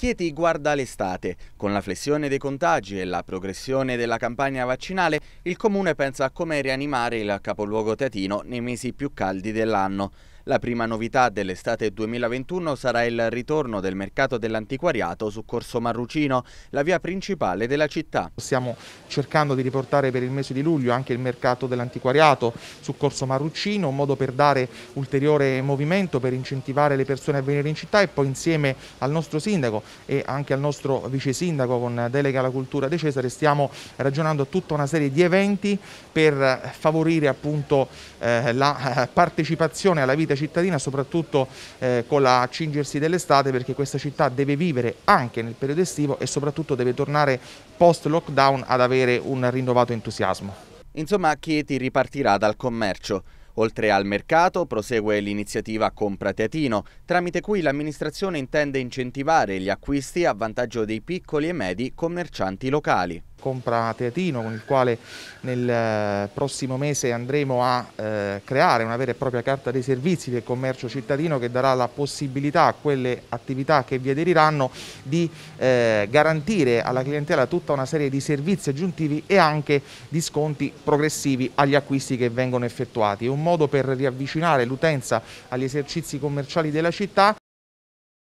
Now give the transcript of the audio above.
Chieti guarda l'estate. Con la flessione dei contagi e la progressione della campagna vaccinale, il comune pensa a come rianimare il capoluogo teatino nei mesi più caldi dell'anno. La prima novità dell'estate 2021 sarà il ritorno del mercato dell'antiquariato su Corso Marrucino, la via principale della città. Stiamo cercando di riportare per il mese di luglio anche il mercato dell'antiquariato su Corso Marrucino, un modo per dare ulteriore movimento, per incentivare le persone a venire in città e poi insieme al nostro sindaco e anche al nostro vice sindaco con delega alla cultura De Cesare stiamo ragionando a tutta una serie di eventi per favorire appunto eh, la eh, partecipazione alla vita vita cittadina, soprattutto eh, con l'accingersi dell'estate, perché questa città deve vivere anche nel periodo estivo e soprattutto deve tornare post-lockdown ad avere un rinnovato entusiasmo. Insomma, Chieti ripartirà dal commercio. Oltre al mercato, prosegue l'iniziativa Compra Teatino, tramite cui l'amministrazione intende incentivare gli acquisti a vantaggio dei piccoli e medi commercianti locali. Compra Teatino con il quale nel eh, prossimo mese andremo a eh, creare una vera e propria carta dei servizi del commercio cittadino che darà la possibilità a quelle attività che vi aderiranno di eh, garantire alla clientela tutta una serie di servizi aggiuntivi e anche di sconti progressivi agli acquisti che vengono effettuati. È un modo per riavvicinare l'utenza agli esercizi commerciali della città